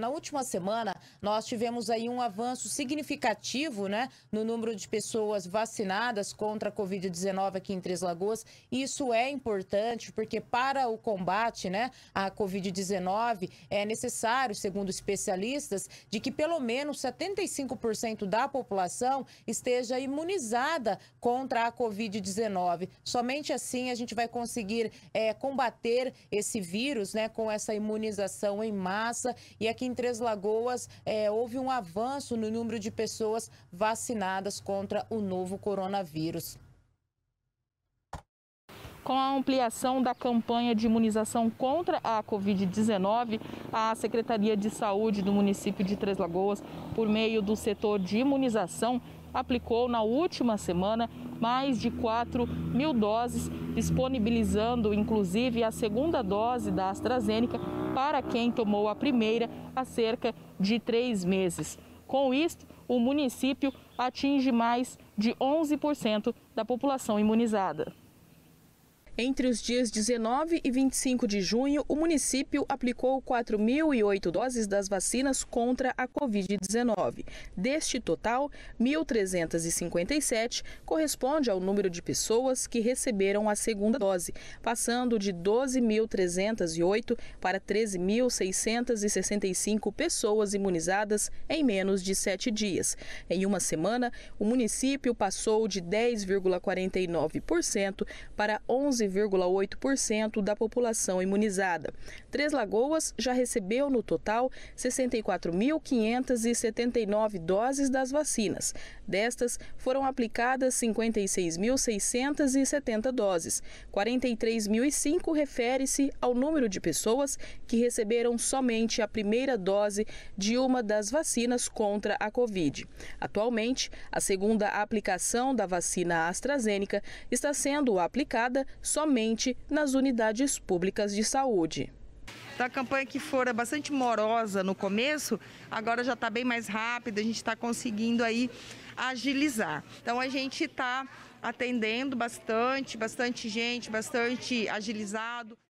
Na última semana, nós tivemos aí um avanço significativo né, no número de pessoas vacinadas contra a Covid-19 aqui em Três Lagoas. Isso é importante porque para o combate né, à Covid-19 é necessário, segundo especialistas, de que pelo menos 75% da população esteja imunizada contra a Covid-19. Somente assim a gente vai conseguir é, combater esse vírus né, com essa imunização em massa. E aqui em em Três Lagoas é, houve um avanço no número de pessoas vacinadas contra o novo coronavírus. Com a ampliação da campanha de imunização contra a Covid-19, a Secretaria de Saúde do município de Três Lagoas, por meio do setor de imunização, aplicou na última semana mais de 4 mil doses, disponibilizando inclusive a segunda dose da AstraZeneca para quem tomou a primeira há cerca de três meses. Com isto, o município atinge mais de 11% da população imunizada. Entre os dias 19 e 25 de junho, o município aplicou 4.008 doses das vacinas contra a Covid-19. Deste total, 1.357 corresponde ao número de pessoas que receberam a segunda dose, passando de 12.308 para 13.665 pessoas imunizadas em menos de sete dias. Em uma semana, o município passou de 10,49% para 11,5%. 19,8% da população imunizada. Três Lagoas já recebeu, no total, 64.579 doses das vacinas. Destas, foram aplicadas 56.670 doses. 43.005 refere-se ao número de pessoas que receberam somente a primeira dose de uma das vacinas contra a Covid. Atualmente, a segunda aplicação da vacina AstraZeneca está sendo aplicada somente nas unidades públicas de saúde. Então, a campanha que fora é bastante morosa no começo, agora já está bem mais rápida, a gente está conseguindo aí agilizar. Então, a gente está atendendo bastante, bastante gente, bastante agilizado.